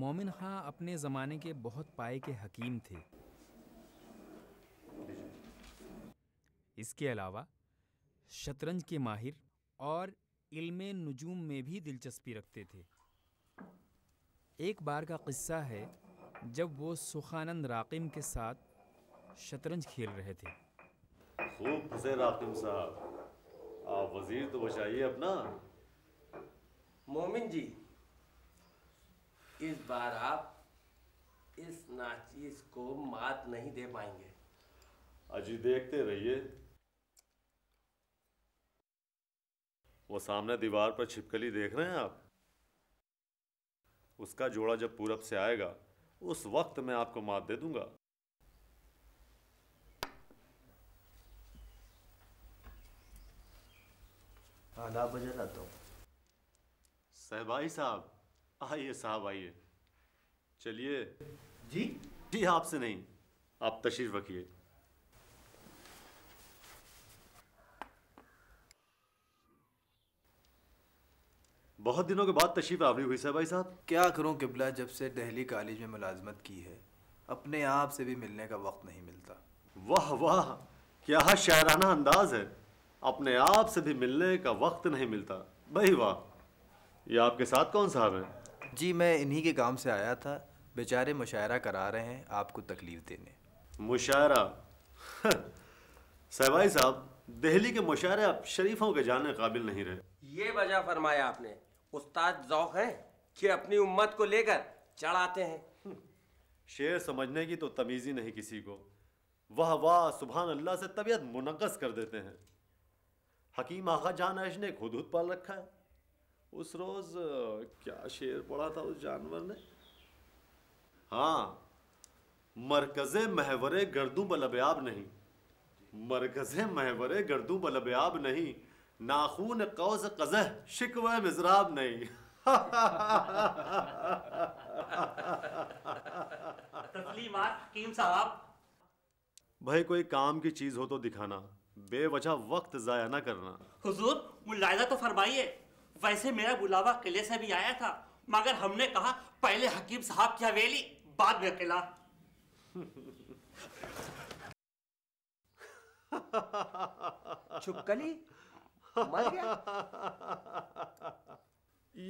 मोमिन खां अपने ज़माने के बहुत पाए के हकीम थे इसके अलावा शतरंज के माहिर और इल्म नजूम में भी दिलचस्पी रखते थे एक बार का क़स्सा है जब वो सुखानंद राकिम के साथ शतरंज खेल रहे थे खूब फंसे राकिम साहब आप वजीर तो बचाइए अपना मोमिन जी इस बार आप इस नाचीज को मात नहीं दे पाएंगे अजी देखते रहिए वो सामने दीवार पर छिपकली देख रहे हैं आप उसका जोड़ा जब पूरब से आएगा उस वक्त मैं आपको मात दे दूंगा आधा बजे रहता हूँ सहबाई साहब आइए साहब आइए चलिए जी जी आपसे नहीं आप तशरीफ रखिए बहुत दिनों के बाद तशरीफ आवरी हुई साहब भाई साहब क्या करूं किबला जब से दिल्ली कॉलेज में मुलाजमत की है अपने आप से भी मिलने का वक्त नहीं मिलता वाह वाह क्या शायराना अंदाज है अपने आप से भी मिलने का वक्त नहीं मिलता भाई वाह ये आपके साथ कौन साहब हैं जी मैं इन्हीं के काम से आया था बेचारे मुशायरा करा रहे हैं आपको तकलीफ देने मुशायरा सहवाई साहब दिल्ली के मुशायरे आप शरीफों के जाने काबिल नहीं रहे ये वजह फरमाया आपने उस्ताद जौक है कि अपनी उम्मत को लेकर चढ़ाते हैं शेर समझने की तो तमीज़ी नहीं किसी को वाह वाह सुबहान अल्लाह से तबीयत मुनकस कर देते हैं हकीम आखा जान ऐश ने खुद पाल रखा है उस रोज क्या शेर पड़ा था उस जानवर ने हाँ मरकज महवरे गर्दू बलबयाब नहीं मरकज महवरे गर्दू बलबयाब नहीं नाखून कौज कजह शिकव मिजराब नहीं भाई कोई काम की चीज हो तो दिखाना बेवजह वक्त जाया ना करना हुजूर मुलायदा तो फरमाइए वैसे मेरा बुलावा किले से भी आया था मगर हमने कहा पहले हकीम साहब की हवेली बाद में किला चुपकली मर गया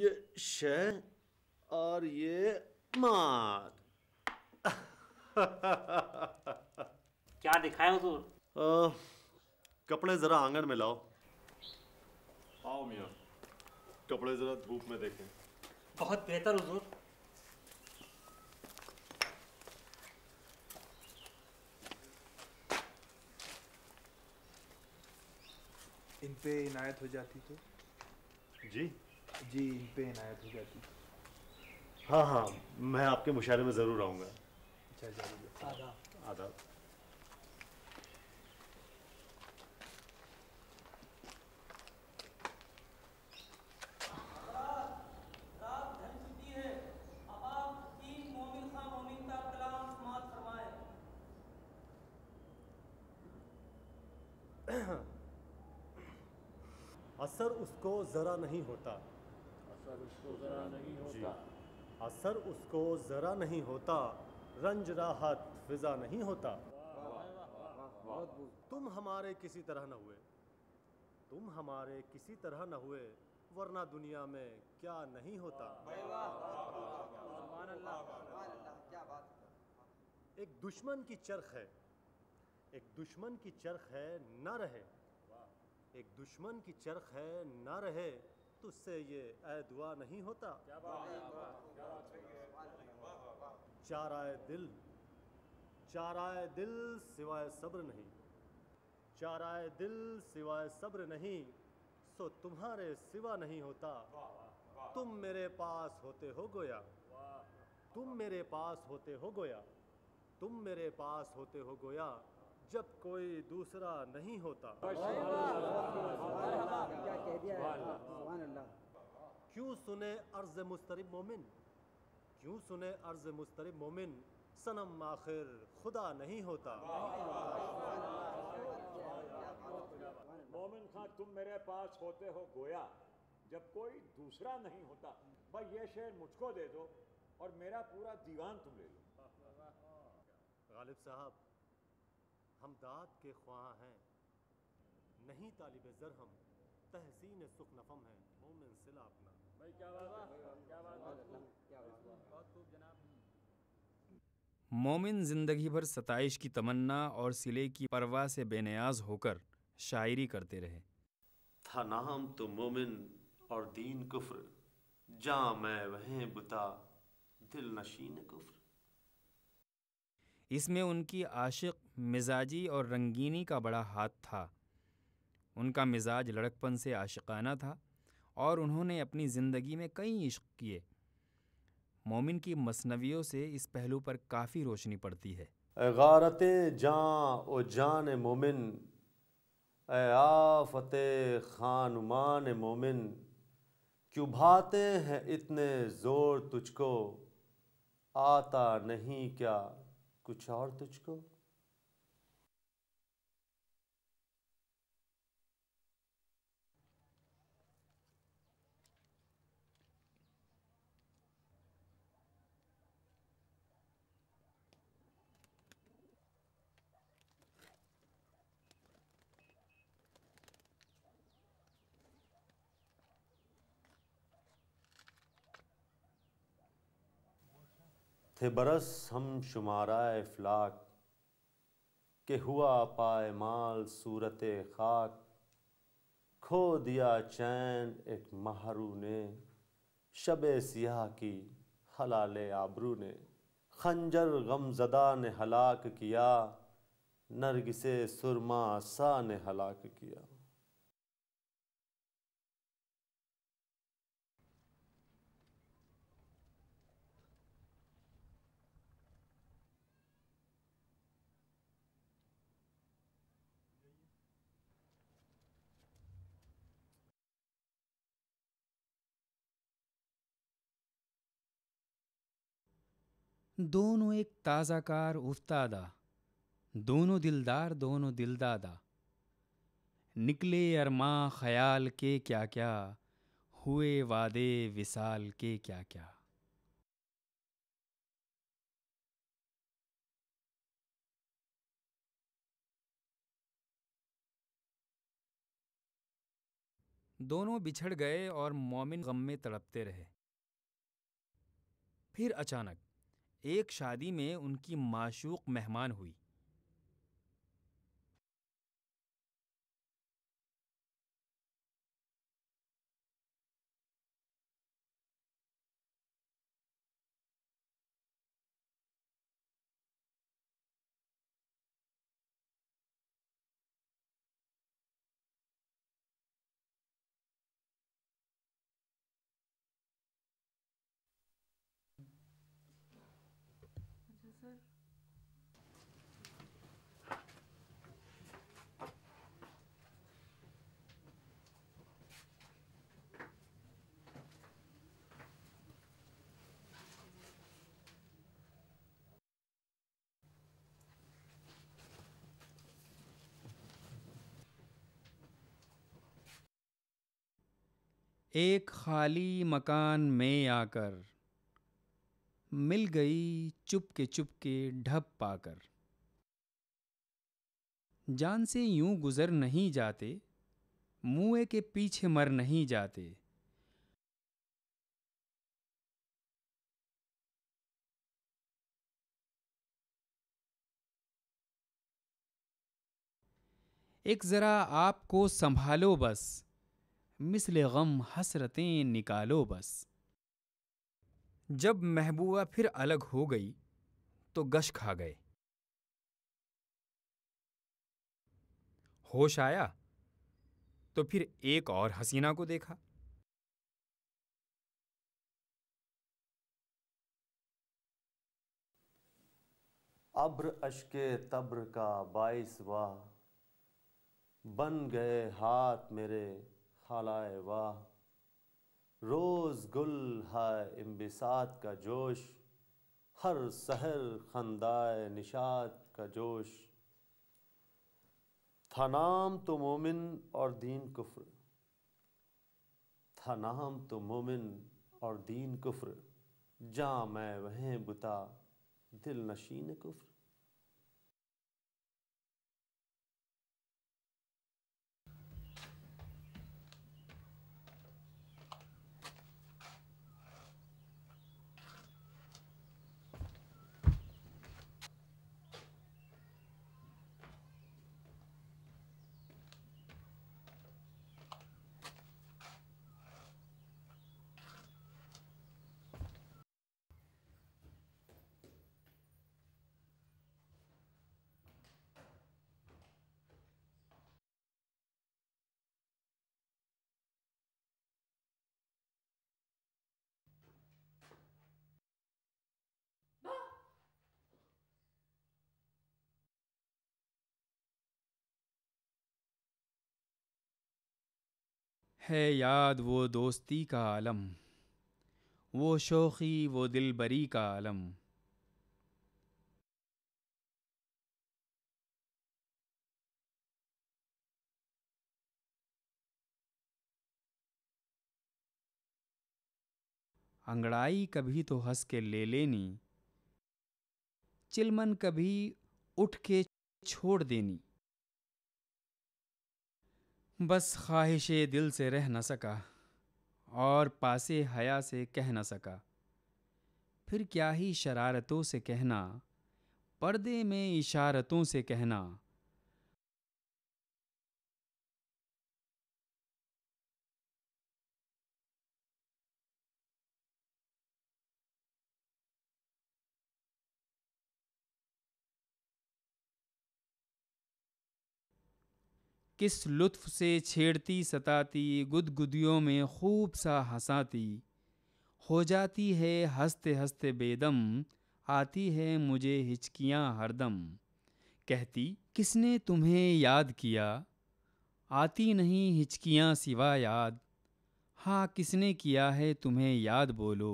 ये शह और ये माद क्या दिखाए हुजूर कपड़े जरा आंगन में लाओ आओ मियाँ कपड़े जरा धूप में देखें बहुत बेहतर हुजूर इन पे इनायत हो जाती तो जी जी इन पे इनायत हो जाती हाँ हाँ मैं आपके मुशायरे में ज़रूर आऊंगा अच्छा जरूर आदाब आदाब ज़रा नहीं होता असर उसको ज़रा नहीं होता असर उसको ज़रा नहीं होता रंज राहत फिजा नहीं होता तुम हमारे किसी तरह न हुए तुम हमारे किसी तरह न हुए वरना दुनिया में क्या नहीं होता एक दुश्मन की चरख है एक दुश्मन की चरख है न रहे एक दुश्मन की चरख है ना रहे तो उससे ये ए दुआ नहीं होता चाराए दिल चाराए दिल सिवाय सब्र नहीं चाराए दिल सिवाय सब्र नहीं सो तुम्हारे सिवा नहीं होता तुम मेरे पास होते हो गोया तुम मेरे पास होते हो गोया तुम मेरे पास होते हो गोया जब कोई दूसरा नहीं होता क्यों सुने अर्ज मुस्तरब मोमिन क्यों सुने अर्ज मुस्तरब मोमिन सनम आखिर खुदा नहीं होता मोमिन खान तुम मेरे पास होते हो गोया जब कोई दूसरा नहीं होता भाई ये शेर मुझको दे दो और मेरा पूरा दीवान तुम ले लो गालिब साहब हम दाद के ख्वाह हैं नहीं तालिब ज़र हम तहसीन सुख नफम है मोमिन सिला अपना भाई क्या बात क्या बात बहुत खूब जनाब मोमिन ज़िंदगी भर सताइश की तमन्ना और सिले की परवाह से बेनियाज होकर शायरी करते रहे था नाम तो मोमिन और दीन कुफ्र जा मैं वह बुता दिल नशीन कुफ्र इसमें उनकी आशिक मिजाजी और रंगीनी का बड़ा हाथ था उनका मिजाज लड़कपन से आशिकाना था और उन्होंने अपनी ज़िंदगी में कई इश्क किए मोमिन की मसनवियों से इस पहलू पर काफ़ी रोशनी पड़ती है गारत जान ओ जान मोमिन आफत खानुमान मोमिन क्यों भाते हैं इतने ज़ोर तुझको आता नहीं क्या कुछ और तुझको थे बरस हम शुमारा फ्लाक के हुआ माल सूरत खाक खो दिया चैन एक महारू ने शब सियाह की हलाल आबरू ने खंजर गमजदा ने हलाक किया से सुरमा सा ने हलाक किया दोनों एक ताज़ाकार उफ्तादा दोनों दिलदार दोनों दिलदादा निकले अरमा ख्याल के क्या क्या हुए वादे विसाल के क्या क्या दोनों बिछड़ गए और मोमिन गम में तड़पते रहे फिर अचानक एक शादी में उनकी माशूक मेहमान हुई एक खाली मकान में आकर मिल गई चुपके चुपके ढप पाकर जान से यूं गुज़र नहीं जाते मुए के पीछे मर नहीं जाते एक ज़रा आपको संभालो बस मिसल गम हसरतें निकालो बस जब महबूबा फिर अलग हो गई तो गश खा गए होश आया तो फिर एक और हसीना को देखा अब्र अशके तब्र का बाईस वाह बन गए हाथ मेरे हालाए वाह रोज़ गुल है इम्बिसात का जोश हर सहर खंदाए निशात का जोश था नाम तो मोमिन और दीन कुफ्र था नाम तो मोमिन और दीन कुफ्र जा मैं वहें बुता दिल नशीन कुफ्र है याद वो दोस्ती का आलम वो शोखी वो दिलबरी का आलम अंगड़ाई कभी तो हंस के ले लेनी चिलमन कभी उठ के छोड़ देनी बस ख्वाहिश दिल से रह न सका और पासे हया से कह न सका फिर क्या ही शरारतों से कहना पर्दे में इशारतों से कहना किस लुत्फ़ से छेड़ती सताती गुदगुदियों में खूब सा हंसाती हो जाती है हंसते हंसते बेदम आती है मुझे हिचकियाँ हरदम कहती किसने तुम्हें याद किया आती नहीं हिचकियाँ सिवा याद हाँ किसने किया है तुम्हें याद बोलो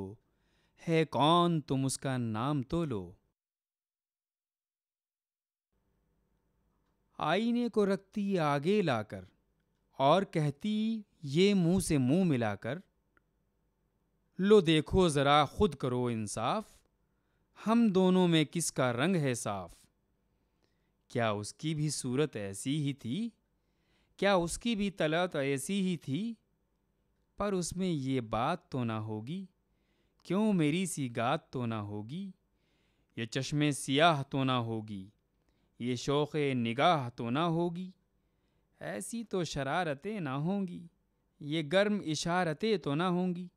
है कौन तुम उसका नाम तो लो आईने को रखती आगे लाकर और कहती ये मुंह से मुंह मिलाकर लो देखो ज़रा खुद करो इंसाफ हम दोनों में किसका रंग है साफ क्या उसकी भी सूरत ऐसी ही थी क्या उसकी भी तलत ऐसी ही थी पर उसमें ये बात तो ना होगी क्यों मेरी सी गात तो ना होगी ये चश्मे सियाह तो ना होगी ये शौक़ निगाह तो ना होगी ऐसी तो शरारतें ना होंगी ये गर्म इशारतें तो ना होंगी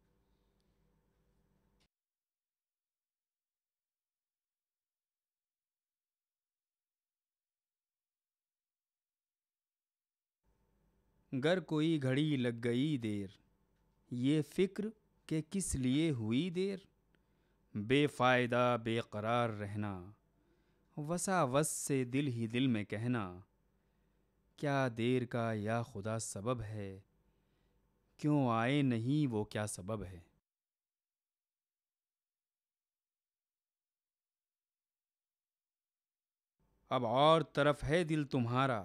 गर कोई घड़ी लग गई देर ये फ़िक्र के किस लिए हुई देर बेफ़ायदा बेकरार रहना वसावस से दिल ही दिल में कहना क्या देर का या खुदा सबब है क्यों आए नहीं वो क्या सबब है अब और तरफ है दिल तुम्हारा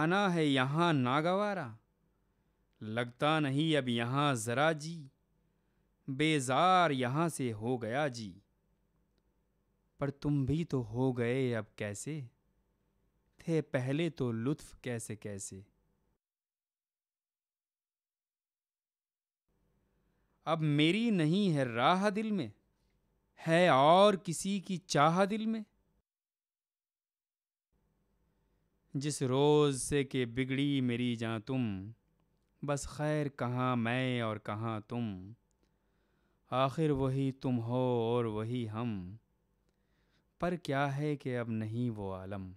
आना है यहाँ नागवारा लगता नहीं अब यहाँ ज़रा जी बेजार यहाँ से हो गया जी पर तुम भी तो हो गए अब कैसे थे पहले तो लुत्फ कैसे कैसे अब मेरी नहीं है राह दिल में है और किसी की चाह दिल में जिस रोज से के बिगड़ी मेरी जहाँ तुम बस खैर कहाँ मैं और कहाँ तुम आखिर वही तुम हो और वही हम पर क्या है कि अब नहीं वो आलम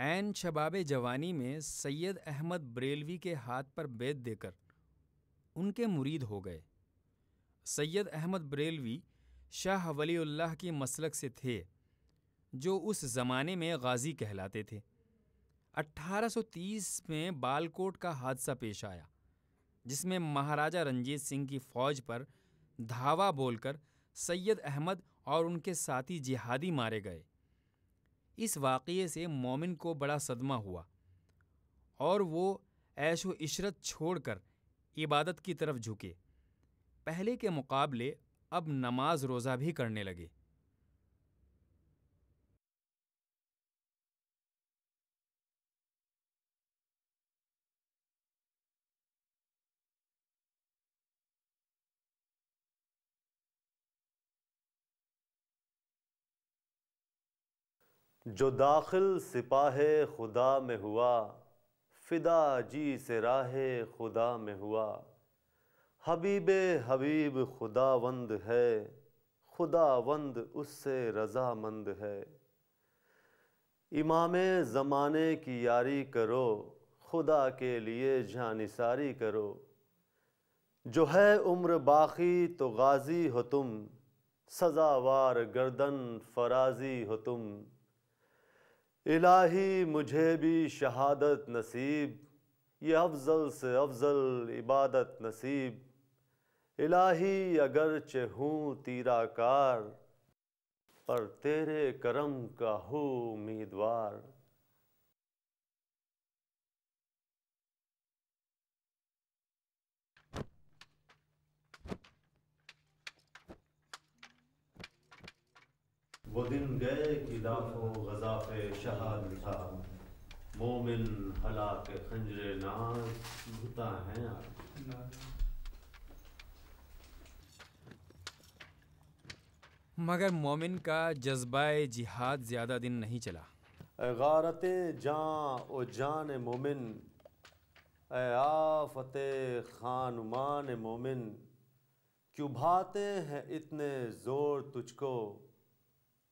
ऐन शबाब जवानी में सैयद अहमद बरेलवी के हाथ पर बेद देकर उनके मुरीद हो गए सैयद अहमद बरेलवी शाह वलीउल्लाह की मसलक से थे जो उस ज़माने में गाजी कहलाते थे 1830 में बालकोट का हादसा पेश आया जिसमें महाराजा रंजीत सिंह की फौज पर धावा बोलकर सैयद अहमद और उनके साथी जिहादी मारे गए इस वाक़े से मोमिन को बड़ा सदमा हुआ और वो ऐश इशरत छोड़कर इबादत की तरफ झुके पहले के मुकाबले अब नमाज रोज़ा भी करने लगे जो दाखिल सिपाह खुदा में हुआ फ़िदा जी से राह खुदा में हुआ हबीब हबीब खुदावंद है खुदावंद उससे रजामंद है इमाम ज़माने की यारी करो खुदा के लिए जानिसारी करो जो है उम्र बाकी तो गाजी हो तुम सज़ावार गर्दन फराजी हो तुम इलाही मुझे भी शहादत नसीब ये अफजल से अफजल इबादत नसीब इलाही अगरचे हूँ तीराकार पर तेरे करम का हो उम्मीदवार वो दिन गए कि लाखों गजा शहाद था मोमिन हला के खंजरे नाजता है मगर मोमिन का जज्बा जिहाद ज़्यादा दिन नहीं चला गारत जान ओ जान मोमिन आफत खानुमान मोमिन क्यों भाते हैं इतने ज़ोर तुझको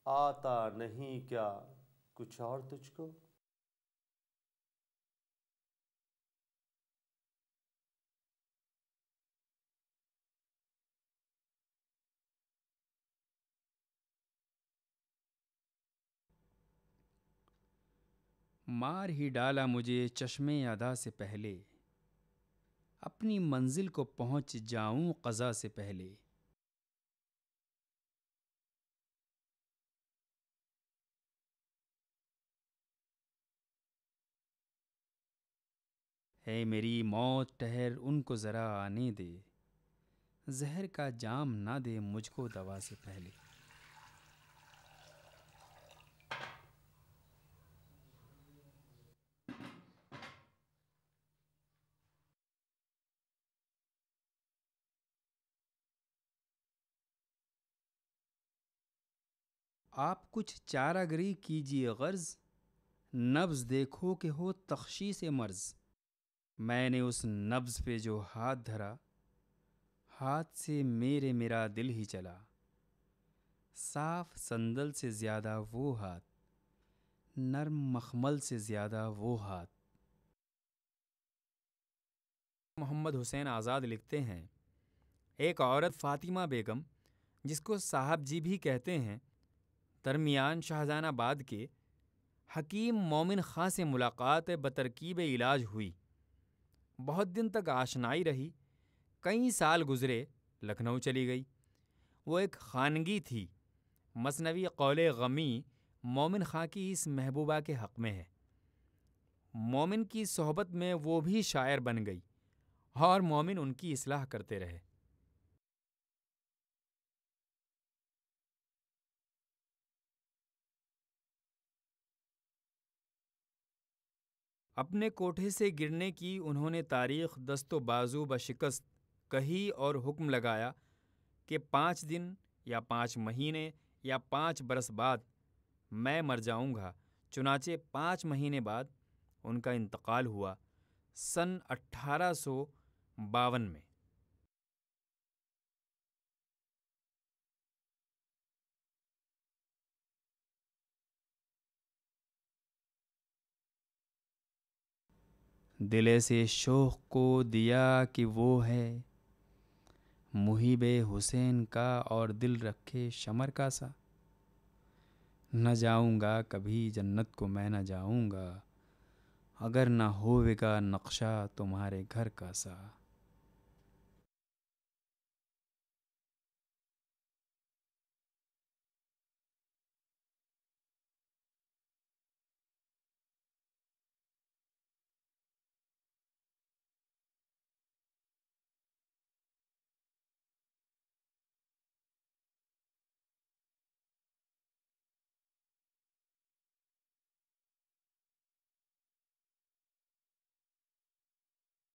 आता नहीं क्या कुछ और तुझको मार ही डाला मुझे चश्मे अदा से पहले अपनी मंजिल को पहुंच जाऊं कज़ा से पहले है मेरी मौत ठहर उनको ज़रा आने दे जहर का जाम ना दे मुझको दवा से पहले आप कुछ चारागरी कीजिए गर्ज नब्ज़ देखो कि हो तख्शी से मर्ज़ मैंने उस नब्ज़ पे जो हाथ धरा हाथ से मेरे मेरा दिल ही चला साफ संदल से ज़्यादा वो हाथ नरम मखमल से ज़्यादा वो हाथ मोहम्मद हुसैन आज़ाद लिखते हैं एक औरत फ़ातिमा बेगम जिसको साहब जी भी कहते हैं दरमियान शाहजहानाबाद के हकीम मोमिन खां से मुलाकात बतरकीब इलाज हुई बहुत दिन तक आशनाई रही कई साल गुजरे लखनऊ चली गई वो एक खानगी थी मसनवी कौल गमी मोमिन खां की इस महबूबा के हक़ में है मोमिन की सोहबत में वो भी शायर बन गई और मोमिन उनकी इसलाह करते रहे अपने कोठे से गिरने की उन्होंने तारीख दस्तो बाजू बशिकस्त कही और हुक्म लगाया कि पाँच दिन या पाँच महीने या पाँच बरस बाद मैं मर जाऊँगा चुनाचे पाँच महीने बाद उनका इंतकाल हुआ सन अट्ठारह सौ बावन में दिले से शोक को दिया कि वो है मुहिब हुसैन का और दिल रखे शमर का सा न जाऊंगा कभी जन्नत को मैं न जाऊंगा अगर ना होवेगा नक्शा तुम्हारे घर का सा